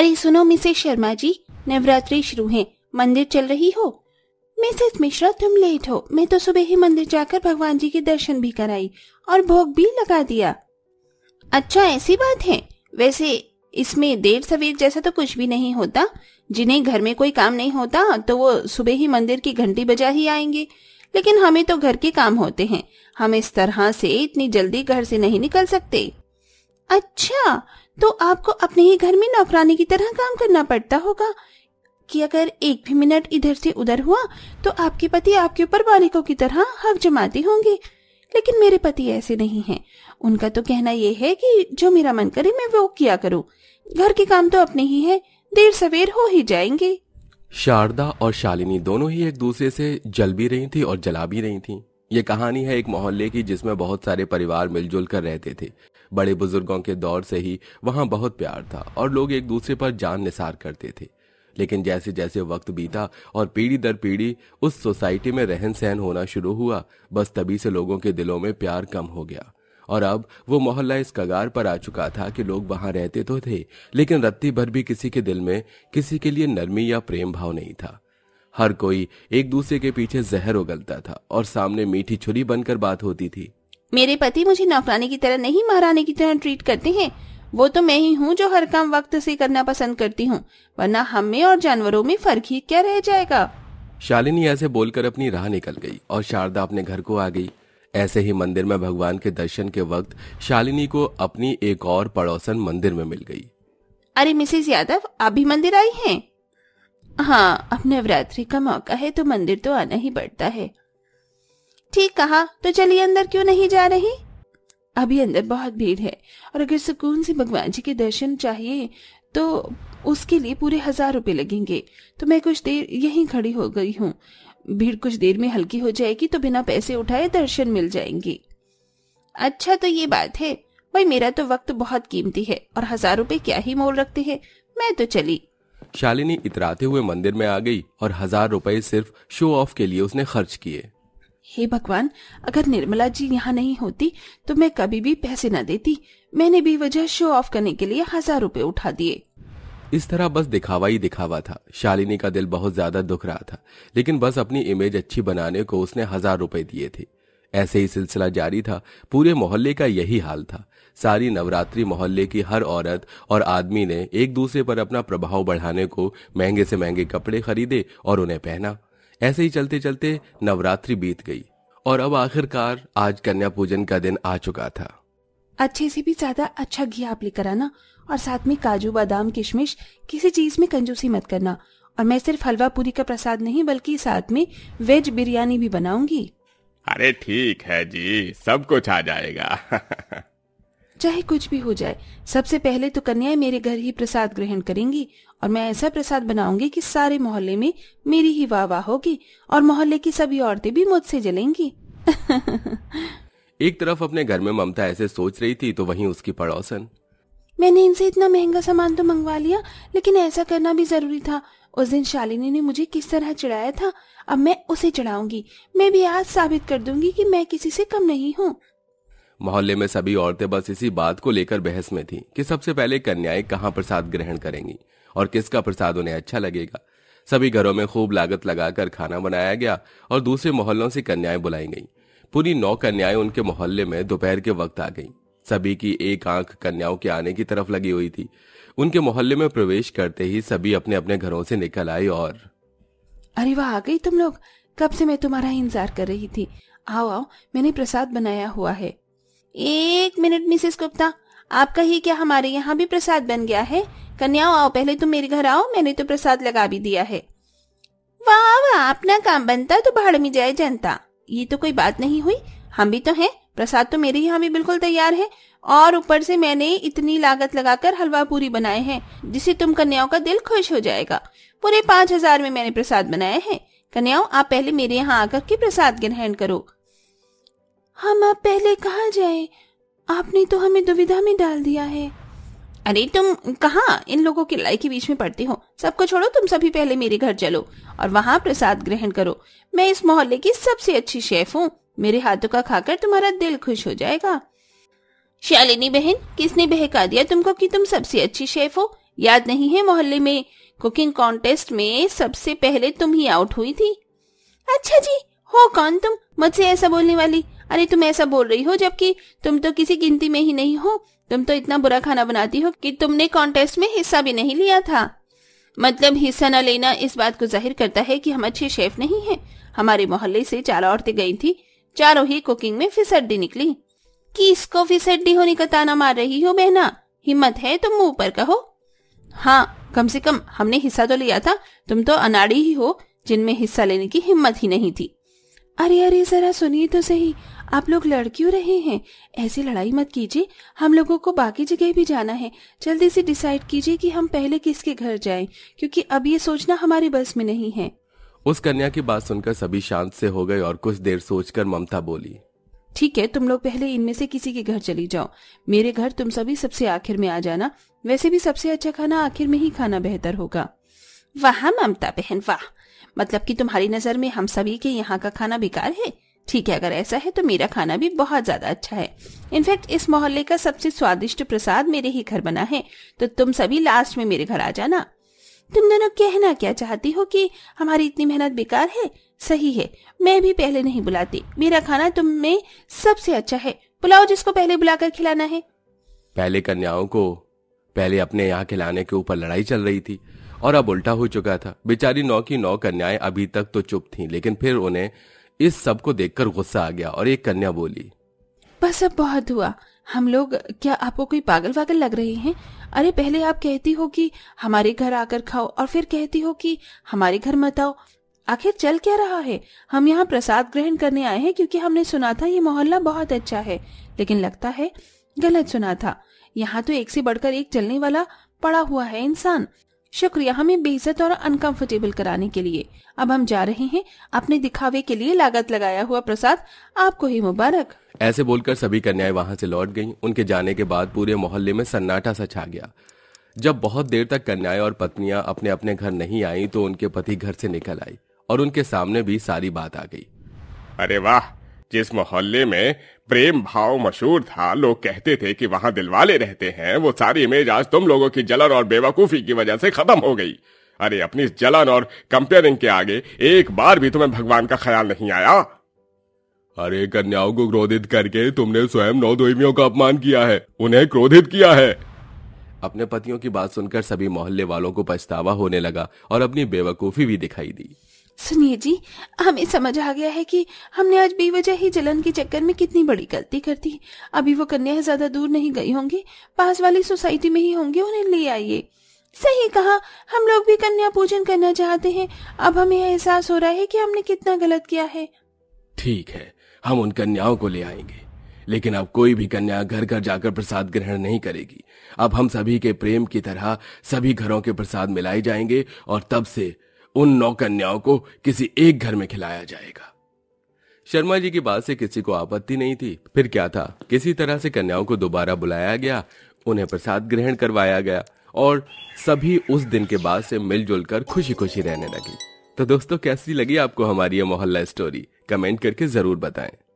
अरे सुनो मिसेस शर्मा जी नवरात्रि शुरू है मंदिर चल रही हो मिसेस मिश्रा तुम लेट हो मैं तो सुबह ही मंदिर जाकर भगवान जी के दर्शन भी कराई और भोग भी लगा दिया अच्छा ऐसी बात है वैसे इसमें देर सवेर जैसा तो कुछ भी नहीं होता जिन्हें घर में कोई काम नहीं होता तो वो सुबह ही मंदिर की घंटी बजा ही आएंगे लेकिन हमें तो घर के काम होते हैं हम इस तरह से इतनी जल्दी घर से नहीं निकल सकते अच्छा तो आपको अपने ही घर में नौकरानी की तरह काम करना पड़ता होगा कि अगर एक भी मिनट इधर से उधर हुआ तो आपके पति आपके ऊपर बालिकों की तरह हक जमाते होंगे लेकिन मेरे पति ऐसे नहीं हैं। उनका तो कहना यह है कि जो मेरा मन करे मैं वो किया करूं। घर के काम तो अपने ही है देर सवेर हो ही जाएंगे शारदा और शालिनी दोनों ही एक दूसरे से जल भी रही थी और जला भी रही थी ये कहानी है एक मोहल्ले की जिसमें बहुत सारे परिवार मिलजुल कर रहते थे बड़े बुजुर्गों के दौर से ही वहां बहुत प्यार था और लोग एक दूसरे पर जान निसार करते थे लेकिन जैसे जैसे वक्त बीता और पीढ़ी दर पीढ़ी उस सोसाइटी में रहन सहन होना शुरू हुआ बस तभी से लोगों के दिलों में प्यार कम हो गया और अब वो मोहल्ला इस कगार पर आ चुका था कि लोग वहां रहते तो थे लेकिन रत्ती भर भी किसी के दिल में किसी के लिए नरमी या प्रेम भाव नहीं था हर कोई एक दूसरे के पीछे जहर उगलता था और सामने मीठी छुरी बनकर बात होती थी मेरे पति मुझे नौकरानी की तरह नहीं महारानी की तरह ट्रीट करते हैं वो तो मैं ही हूँ जो हर काम वक्त से करना पसंद करती हूँ वरना हम में और जानवरों में फर्क ही क्या रह जाएगा शालिनी ऐसे बोलकर अपनी राह निकल गई और शारदा अपने घर को आ गई ऐसे ही मंदिर में भगवान के दर्शन के वक्त शालिनी को अपनी एक और पड़ोसन मंदिर में मिल गई अरे मिसेस यादव आप भी मंदिर आई हैं? हाँ अब नवरात्रि का मौका है तो मंदिर तो आना ही पड़ता है ठीक कहा तो चलिए अंदर क्यों नहीं जा रही अभी अंदर बहुत भीड़ है और अगर सुकून से भगवान जी के दर्शन चाहिए तो उसके लिए पूरे हजार रुपए लगेंगे तो मैं कुछ देर यहीं खड़ी हो गई हूँ भीड़ कुछ देर में हल्की हो जाएगी तो बिना पैसे उठाए दर्शन मिल जाएंगे अच्छा तो ये बात है भाई मेरा तो वक्त बहुत कीमती है और हजार रुपए क्या ही मोल रखते हैं मैं तो चली शालिनी इतराते हुए मंदिर में आ गई और हजार रुपए सिर्फ शो ऑफ के लिए उसने खर्च किए हे भगवान अगर निर्मला जी यहाँ नहीं होती तो मैं कभी भी पैसे न देती मैंने भी वजह शो ऑफ करने के लिए हजार रूपए उठा दिए इस तरह बस दिखावा ही दिखावा था शालिनी का दिल बहुत ज्यादा दुख रहा था लेकिन बस अपनी इमेज अच्छी बनाने को उसने हजार रुपए दिए थे ऐसे ही सिलसिला जारी था पूरे मोहल्ले का यही हाल था सारी नवरात्रि मोहल्ले की हर औरत और आदमी ने एक दूसरे पर अपना प्रभाव बढ़ाने को महंगे से महंगे कपड़े खरीदे और उन्हें पहना ऐसे ही चलते चलते नवरात्रि बीत गई और अब आखिरकार आज कन्या पूजन का दिन आ चुका था अच्छे से भी ज्यादा अच्छा घी आप लेकर आना और साथ में काजू बादाम किशमिश किसी चीज में कंजूसी मत करना और मैं सिर्फ हलवा पूरी का प्रसाद नहीं बल्कि साथ में वेज बिरयानी भी बनाऊंगी अरे ठीक है जी सब कुछ आ जाएगा चाहे कुछ भी हो जाए सबसे पहले तो कन्याए मेरे घर ही प्रसाद ग्रहण करेंगी और मैं ऐसा प्रसाद बनाऊंगी कि सारे मोहल्ले में मेरी ही वाह वाह होगी और मोहल्ले की सभी औरतें भी मुझसे जलेंगी एक तरफ अपने घर में ममता ऐसे सोच रही थी तो वहीं उसकी पड़ोसन मैंने इनसे इतना महंगा सामान तो मंगवा लिया लेकिन ऐसा करना भी जरूरी था उस दिन शालिनी ने मुझे किस तरह चढ़ाया था अब मैं उसे चढ़ाऊंगी मैं भी आज साबित कर दूंगी कि मैं किसी से कम नहीं हूँ मोहल्ले में सभी औरतें बस इसी बात को लेकर बहस में थीं कि सबसे पहले कन्याएं कहाँ प्रसाद ग्रहण करेंगी और किसका प्रसाद उन्हें अच्छा लगेगा सभी घरों में खूब लागत लगाकर खाना बनाया गया और दूसरे मोहल्लों से कन्याएं बुलाई गईं पूरी नौ कन्याएं उनके मोहल्ले में दोपहर के वक्त आ गईं सभी की एक आंख कन्याओं के आने की तरफ लगी हुई थी उनके मोहल्ले में प्रवेश करते ही सभी अपने अपने घरों से निकल आए और अरे वाह आ गई तुम लोग कब से मैं तुम्हारा इंतजार कर रही थी आओ आओ मैंने प्रसाद बनाया हुआ है एक मिनट मिसेस गुप्ता आपका ही क्या हमारे यहाँ भी प्रसाद बन गया है कन्याओं आओ पहले तुम मेरे घर आओ मैंने तो प्रसाद लगा भी दिया है वाह वाह अपना काम बनता तो भाड़ में जाए जनता ये तो कोई बात नहीं हुई हम भी तो हैं प्रसाद तो मेरे यहाँ भी बिल्कुल तैयार है और ऊपर से मैंने इतनी लागत लगाकर हलवा पूरी बनाए हैं जिसे तुम कन्याओं का दिल खुश हो जाएगा पूरे पाँच हजार में मैंने प्रसाद बनाया है कन्याओं आप पहले मेरे यहाँ आकर के प्रसाद ग्रहण करो हम अब पहले कहा जाए आपने तो हमें दुविधा में डाल दिया है अरे तुम कहा इन लोगों के लाई के बीच में पड़ती हो सबको छोड़ो तुम सभी पहले मेरे घर चलो और वहाँ प्रसाद ग्रहण करो मैं इस मोहल्ले की सबसे अच्छी शेफ हूँ मेरे हाथों का खाकर तुम्हारा दिल खुश हो जाएगा शालिनी बहन किसने बहका दिया तुमको कि तुम सबसे अच्छी शेफ हो याद नहीं है मोहल्ले में कुकिंग कॉन्टेस्ट में सबसे पहले तुम ही आउट हुई थी अच्छा जी हो कौन तुम मुझसे ऐसा बोलने वाली अरे तुम ऐसा बोल रही हो जबकि तुम तो किसी गिनती में ही नहीं हो तुम तो इतना बुरा खाना बनाती हो कि तुमने कॉन्टेस्ट में हिस्सा भी नहीं लिया था मतलब हिस्सा न लेना इस बात को जाहिर करता है कि हम अच्छे शेफ नहीं हैं। हमारे मोहल्ले से चार औरतें गई थी चारों ही कुकिंग में फिसड्डी निकली किसको फिसड्डी होने का ताना मार रही हो बहना हिम्मत है तुम मुंह पर कहो हाँ कम से कम हमने हिस्सा तो लिया था तुम तो अनाड़ी ही हो जिनमें हिस्सा लेने की हिम्मत ही नहीं थी अरे अरे जरा सुनिए तो सही आप लोग लड़ क्यों रहे हैं ऐसी लड़ाई मत कीजिए हम लोगों को बाकी जगह भी जाना है जल्दी से डिसाइड कीजिए कि हम पहले किसके घर जाएं क्योंकि अब ये सोचना हमारे बस में नहीं है उस कन्या की बात सुनकर सभी शांत से हो गए और कुछ देर सोचकर ममता बोली ठीक है तुम लोग पहले इनमें से किसी के घर चली जाओ मेरे घर तुम सभी सबसे आखिर में आ जाना वैसे भी सबसे अच्छा खाना आखिर में ही खाना बेहतर होगा वाह ममता बहन वाह मतलब कि तुम्हारी नजर में हम सभी के यहाँ का खाना बेकार है ठीक है अगर ऐसा है तो मेरा खाना भी बहुत ज्यादा अच्छा है इनफैक्ट इस मोहल्ले का सबसे स्वादिष्ट प्रसाद मेरे ही घर बना है तो तुम सभी लास्ट में मेरे घर आ जाना तुम दोनों कहना क्या चाहती हो कि हमारी इतनी मेहनत बेकार है सही है मैं भी पहले नहीं बुलाती मेरा खाना तुम में सबसे अच्छा है बुलाओ जिसको पहले बुलाकर खिलाना है पहले कन्याओं को पहले अपने यहाँ खिलाने के ऊपर लड़ाई चल रही थी और अब उल्टा हो चुका था बेचारी नौ की नौ कन्याएं अभी तक तो चुप थीं लेकिन फिर उन्हें इस सब को देखकर गुस्सा आ गया और एक कन्या बोली बस अब बहुत हुआ हम लोग क्या आपको कोई पागल वागल लग रहे हैं अरे पहले आप कहती हो कि हमारे घर आकर खाओ और फिर कहती हो कि हमारे घर मत आओ आखिर चल क्या रहा है हम यहाँ प्रसाद ग्रहण करने आए हैं क्योंकि हमने सुना था ये मोहल्ला बहुत अच्छा है लेकिन लगता है गलत सुना था यहाँ तो एक से बढ़कर एक चलने वाला पड़ा हुआ है इंसान शुक्रिया हमें बेइज्जत और अनकंफर्टेबल कराने के लिए अब हम जा रहे हैं अपने दिखावे के लिए लागत लगाया हुआ प्रसाद आपको ही मुबारक ऐसे बोलकर सभी कन्याएं वहां से लौट गईं उनके जाने के बाद पूरे मोहल्ले में सन्नाटा सा छा गया जब बहुत देर तक कन्याएं और पत्नियां अपने अपने घर नहीं आई तो उनके पति घर से निकल आई और उनके सामने भी सारी बात आ गई अरे वाह जिस मोहल्ले में प्रेम भाव मशहूर था लोग कहते थे कि वहां दिलवाले रहते हैं वो सारी इमेज आज तुम लोगों की जलन और बेवकूफी की वजह से खत्म हो गई अरे अपनी इस जलन और कंपेयरिंग के आगे एक बार भी तुम्हें भगवान का ख्याल नहीं आया अरे कन्याओं को क्रोधित करके तुमने स्वयं नौ नौदोइमियों का अपमान किया है उन्हें क्रोधित किया है अपने पतियों की बात सुनकर सभी मोहल्ले वालों को पछतावा होने लगा और अपनी बेवकूफी भी दिखाई दी सुनिए जी हमें समझ आ गया है कि हमने आज बेवजह ही जलन के चक्कर में कितनी बड़ी गलती कर दी अभी वो कन्या ज्यादा दूर नहीं गई होंगी पास वाली सोसाइटी में ही होंगे उन्हें ले आइए सही कहा हम लोग भी कन्या पूजन करना चाहते हैं अब हमें एहसास हो रहा है कि हमने कितना गलत किया है ठीक है हम उन कन्याओं को ले आएंगे लेकिन अब कोई भी कन्या घर घर जाकर प्रसाद ग्रहण नहीं करेगी अब हम सभी के प्रेम की तरह सभी घरों के प्रसाद मिलाए जाएंगे और तब से उन नौ कन्याओं को किसी एक घर में खिलाया जाएगा शर्मा जी की बात से किसी को आपत्ति नहीं थी फिर क्या था किसी तरह से कन्याओं को दोबारा बुलाया गया उन्हें प्रसाद ग्रहण करवाया गया और सभी उस दिन के बाद से मिलजुल कर खुशी खुशी रहने लगी तो दोस्तों कैसी लगी आपको हमारी ये मोहल्ला स्टोरी कमेंट करके जरूर बताएं